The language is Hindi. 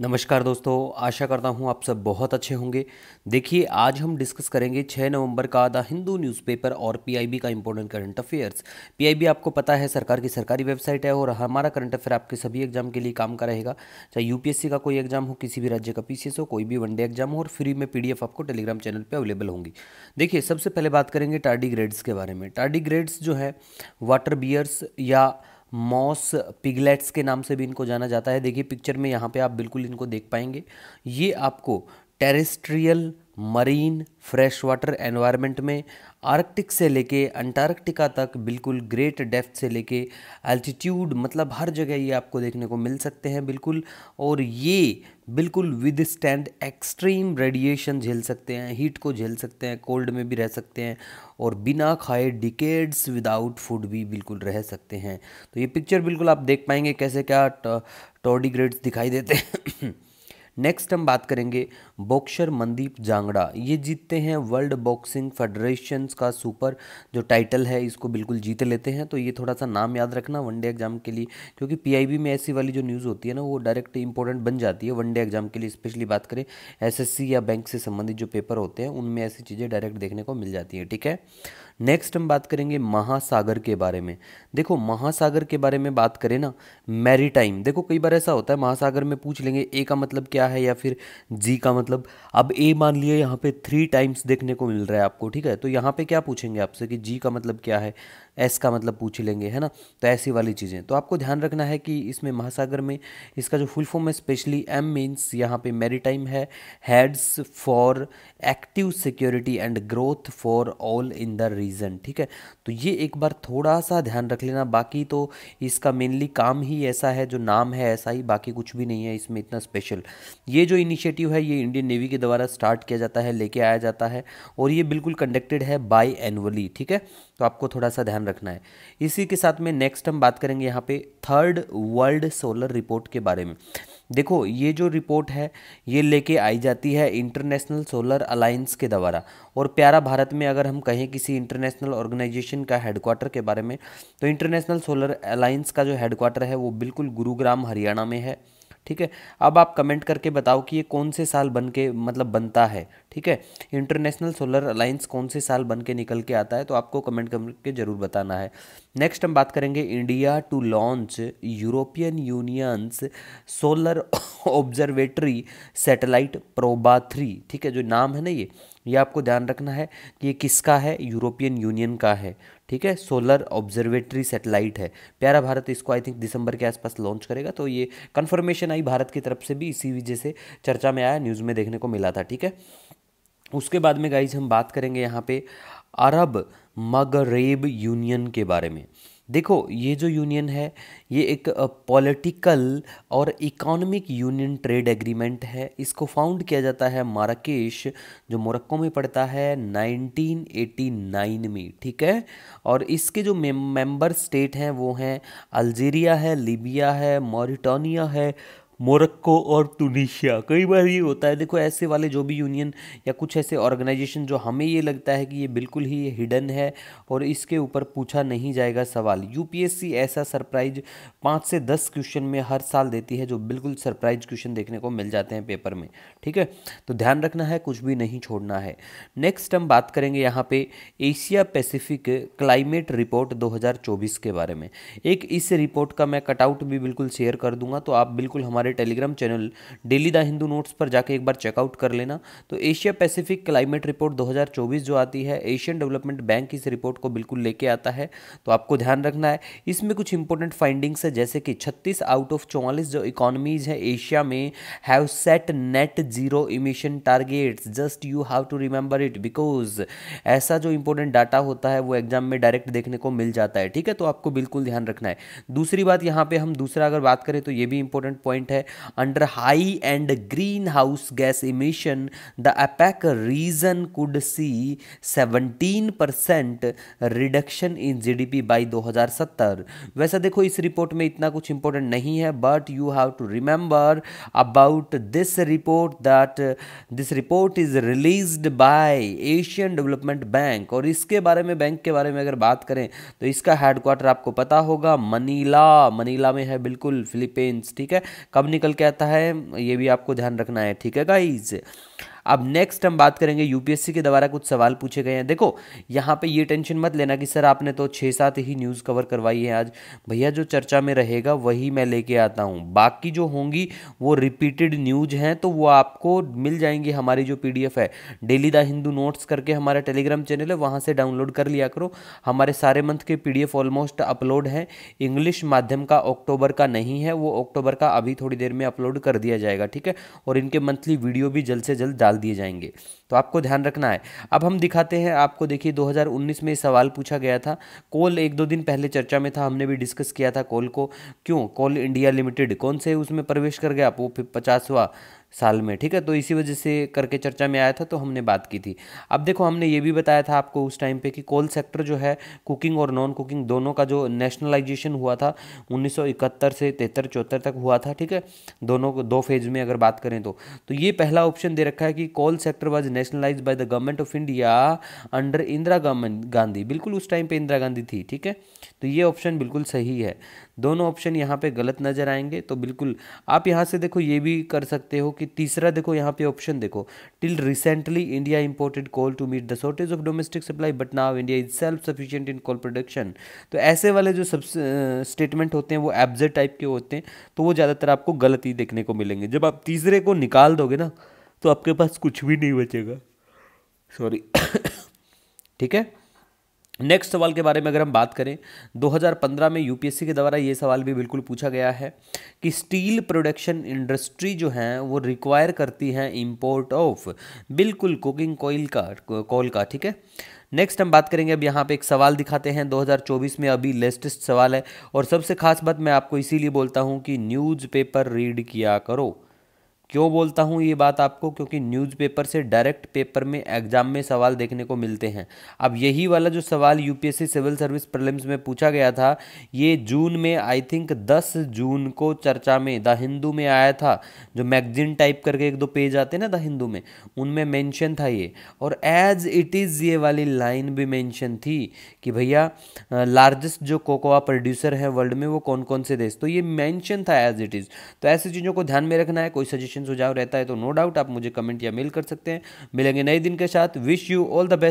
नमस्कार दोस्तों आशा करता हूँ आप सब बहुत अच्छे होंगे देखिए आज हम डिस्कस करेंगे 6 नवंबर का द हिंदू न्यूज़पेपर और पीआईबी का इंपॉर्टेंट करंट अफेयर्स पीआईबी आपको पता है सरकार की सरकारी वेबसाइट है और हमारा करंट अफेयर आपके सभी एग्जाम के लिए काम का रहेगा चाहे यूपीएससी का कोई एग्जाम हो किसी भी राज्य का पी हो कोई भी वनडे एग्जाम हो और फ्री में पी आपको टेलीग्राम चैनल पर अवेलेबल होंगी देखिए सबसे पहले बात करेंगे टार्डी ग्रेड्स के बारे में टार्डी ग्रेड्स जो है वाटर बियर्स या मॉस पिगलेट्स के नाम से भी इनको जाना जाता है देखिए पिक्चर में यहाँ पे आप बिल्कुल इनको देख पाएंगे ये आपको terrestrial marine fresh water environment में आर्कटिक से लेके अंटार्कटिका तक बिल्कुल ग्रेट डेप्थ से लेके अल्टीट्यूड मतलब हर जगह ये आपको देखने को मिल सकते हैं बिल्कुल और ये बिल्कुल विद स्टैंड एक्सट्रीम रेडिएशन झेल सकते हैं हीट को झेल सकते हैं कोल्ड में भी रह सकते हैं और बिना खाए डिकेड्स विदाउट फूड भी बिल्कुल रह सकते हैं तो ये पिक्चर बिल्कुल आप देख पाएंगे कैसे क्या टॉडी ग्रेड्स दिखाई देते हैं नेक्स्ट हम बात करेंगे बॉक्सर मनदीप जांगड़ा ये जीतते हैं वर्ल्ड बॉक्सिंग फेडरेशन का सुपर जो टाइटल है इसको बिल्कुल जीत लेते हैं तो ये थोड़ा सा नाम याद रखना वनडे एग्जाम के लिए क्योंकि पीआईबी में ऐसी वाली जो न्यूज़ होती है ना वो डायरेक्ट इंपॉर्टेंट बन जाती है वनडे एग्जाम के लिए स्पेशली बात करें एस या बैंक से संबंधित जो पेपर होते हैं उनमें ऐसी चीज़ें डायरेक्ट देखने को मिल जाती है ठीक है नेक्स्ट हम बात करेंगे महासागर के बारे में देखो महासागर के बारे में बात करें ना मैरीटाइम देखो कई बार ऐसा होता है महासागर में पूछ लेंगे ए का मतलब क्या है या फिर जी का मतलब अब ए मान लिया यहाँ पे थ्री टाइम्स देखने को मिल रहा है आपको ठीक है तो यहाँ पे क्या पूछेंगे आपसे कि जी का मतलब क्या है एस का मतलब पूछ लेंगे है ना तो ऐसी वाली चीज़ें तो आपको ध्यान रखना है कि इसमें महासागर में इसका जो फुल फॉर्म है स्पेशली एम मीन्स यहाँ पे मैरीटाइम है heads for active security and growth for all in the region region ठीक है तो ये एक बार थोड़ा सा ध्यान रख लेना बाकी तो इसका मेनली काम ही ऐसा है जो नाम है ऐसा ही बाकी कुछ भी नहीं है इसमें इतना स्पेशल ये जो इनिशिएटिव है ये इंडियन नेवी के द्वारा स्टार्ट किया जाता है लेके आया जाता है और ये बिल्कुल कंडक्टेड है बाई एनुअली ठीक है तो आपको थोड़ा सा ध्यान रखना है इसी के साथ में नेक्स्ट हम बात करेंगे यहाँ पे थर्ड वर्ल्ड सोलर रिपोर्ट के बारे में देखो ये जो रिपोर्ट है ये लेके आई जाती है इंटरनेशनल सोलर अलायंस के द्वारा और प्यारा भारत में अगर हम कहें किसी इंटरनेशनल ऑर्गेनाइजेशन का हेडक्वार्टर के बारे में तो इंटरनेशनल सोलर अलायंस का जो हेडक्वार्टर है वो बिल्कुल गुरुग्राम हरियाणा में है ठीक है अब आप कमेंट करके बताओ कि ये कौन से साल बन के मतलब बनता है ठीक है इंटरनेशनल सोलर अलाइंस कौन से साल बन के निकल के आता है तो आपको कमेंट करके ज़रूर बताना है नेक्स्ट हम बात करेंगे India to launch European unions solar observatory satellite Proba three ठीक है जो नाम है ना ये ये आपको ध्यान रखना है कि ये किसका है यूरोपियन यूनियन का है ठीक है सोलर ऑब्जर्वेटरी सेटेलाइट है प्यारा भारत इसको आई थिंक दिसंबर के आसपास लॉन्च करेगा तो ये कन्फर्मेशन आई भारत की तरफ से भी इसी वजह से चर्चा में आया न्यूज़ में देखने को मिला था ठीक है उसके बाद में गाइज हम बात करेंगे यहाँ पे अरब मगरेब यूनियन के बारे में देखो ये जो यूनियन है ये एक पॉलिटिकल और इकोनॉमिक यूनियन ट्रेड एग्रीमेंट है इसको फाउंड किया जाता है माराकेश जो मोरक्को में पड़ता है 1989 में ठीक है और इसके जो मेंबर स्टेट हैं वो हैं अल्जीरिया है लीबिया है मॉरिटानिया है मोरक्को और टूनिशिया कई बार ये होता है देखो ऐसे वाले जो भी यूनियन या कुछ ऐसे ऑर्गेनाइजेशन जो हमें ये लगता है कि ये बिल्कुल ही हिडन है और इसके ऊपर पूछा नहीं जाएगा सवाल यूपीएससी ऐसा सरप्राइज पाँच से दस क्वेश्चन में हर साल देती है जो बिल्कुल सरप्राइज क्वेश्चन देखने को मिल जाते हैं पेपर में ठीक है तो ध्यान रखना है कुछ भी नहीं छोड़ना है नेक्स्ट हम बात करेंगे यहाँ पर एशिया पैसिफिक क्लाइमेट रिपोर्ट दो के बारे में एक इस रिपोर्ट का मैं कटआउट भी बिल्कुल शेयर कर दूंगा तो आप बिल्कुल हमारे हमारे Telegram channel daily the Hindu notes पर जाके एक बार चेकआउट कर लेना तो एशिया पैसिफिक क्लाइमेट रिपोर्ट 2024 जो आती है एशियन डेवलपमेंट बैंक इस रिपोर्ट को बिल्कुल लेके आता है तो आपको ध्यान रखना है इसमें कुछ इंपॉर्टेंट फाइंडिंग्स है जैसे कि छत्तीस आउट ऑफ चौवालीस जो इकोनॉमीज है एशिया में have set net zero emission targets just you have to remember it because ऐसा जो इंपॉर्टेंट डाटा होता है वो एग्जाम में डायरेक्ट देखने को मिल जाता है ठीक है तो आपको बिल्कुल ध्यान रखना है दूसरी बात यहां पे हम दूसरा अगर बात करें तो ये भी इंपॉर्टेंट पॉइंट है under high end green house gas emission the APAC region could see 17% percent reduction in GDP by 2070 वैसे देखो इस रिपोर्ट में इतना कुछ इंपॉर्टेंट नहीं है but you have to remember about this report that this report is release by Asian development bank और इसके बारे में बैंक के बारे में अगर बात करें तो इसका हेडक्वार्टर आपको पता होगा मनीला मनीला में है बिल्कुल फिलीपींस ठीक है अब निकल के आता है ये भी आपको ध्यान रखना है ठीक है गाइज अब नेक्स्ट हम बात करेंगे यूपीएससी के द्वारा कुछ सवाल पूछे गए हैं देखो यहाँ पे ये टेंशन मत लेना कि सर आपने तो छः सात ही न्यूज़ कवर करवाई है आज भैया जो चर्चा में रहेगा वही मैं लेके आता हूँ बाकी जो होंगी वो रिपीटेड न्यूज हैं तो वो आपको मिल जाएंगी हमारी जो पी है डेली द हिंदू नोट्स करके हमारा टेलीग्राम चैनल है वहाँ से डाउनलोड कर लिया करो हमारे सारे मंथ के पी ऑलमोस्ट अपलोड हैं इंग्लिश माध्यम का अक्टूबर का नहीं है वो अक्टूबर का अभी थोड़ी देर में अपलोड कर दिया जाएगा ठीक है और इनके मंथली वीडियो भी जल्द से जल्द डाल दिए जाएंगे तो आपको ध्यान रखना है अब हम दिखाते हैं आपको देखिए 2019 में सवाल पूछा गया था कोल एक दो दिन पहले चर्चा में था हमने भी डिस्कस किया था कोल को क्यों कोल इंडिया लिमिटेड कौन से उसमें प्रवेश कर गया वो पचासवा साल में ठीक है तो इसी वजह से करके चर्चा में आया था तो हमने बात की थी अब देखो हमने ये भी बताया था आपको उस टाइम पे कि कोल सेक्टर जो है कुकिंग और नॉन कुकिंग दोनों का जो नेशनलाइजेशन हुआ था 1971 से तिहत्तर चौहत्तर तक हुआ था ठीक है दोनों को दो फेज में अगर बात करें तो तो ये पहला ऑप्शन दे रखा है कि coal sector was nationalize by the government of India under Indira Gandhi बिल्कुल उस टाइम पर इंदिरा गांधी थी ठीक है तो ये ऑप्शन बिल्कुल सही है दोनों ऑप्शन यहाँ पे गलत नज़र आएंगे तो बिल्कुल आप यहाँ से देखो ये भी कर सकते हो कि तीसरा देखो यहाँ पे ऑप्शन देखो till recently India imported coal to meet the shortage of domestic supply but now India is self sufficient in coal production तो ऐसे वाले जो सब स्टेटमेंट होते हैं वो एब्जेट टाइप के होते हैं तो वो ज़्यादातर आपको गलत ही देखने को मिलेंगे जब आप तीसरे को निकाल दोगे ना तो आपके पास कुछ भी नहीं बचेगा सॉरी ठीक है नेक्स्ट सवाल के बारे में अगर हम बात करें 2015 में यूपीएससी के द्वारा ये सवाल भी बिल्कुल पूछा गया है कि स्टील प्रोडक्शन इंडस्ट्री जो है वो रिक्वायर करती है इंपोर्ट ऑफ बिल्कुल कुकिंग कोयल का कोल का ठीक है नेक्स्ट हम बात करेंगे अब यहाँ पे एक सवाल दिखाते हैं 2024 में अभी लेटेस्ट सवाल है और सबसे खास बात मैं आपको इसीलिए बोलता हूँ कि न्यूज़पेपर रीड किया करो क्यों बोलता हूँ ये बात आपको क्योंकि न्यूज़पेपर से डायरेक्ट पेपर में एग्जाम में सवाल देखने को मिलते हैं अब यही वाला जो सवाल यूपीएससी सिविल सर्विस प्रलिम्स में पूछा गया था ये जून में आई थिंक 10 जून को चर्चा में द हिंदू में आया था जो मैगजीन टाइप करके एक दो पेज आते ना द हिंदू में उनमें मैंशन था ये और एज इट इज़ ये वाली लाइन भी मैंशन थी कि भैया लार्जेस्ट जो कोकोआ प्रोड्यूसर है वर्ल्ड में वो कौन कौन से देश तो ये मैंशन था एज इट इज़ तो ऐसी चीज़ों को ध्यान में रखना है कोई सजेशन सुझाव रहता है तो नो डाउट आप मुझे कमेंट या मेल कर सकते हैं मिलेंगे नए दिन के साथ wish you all the best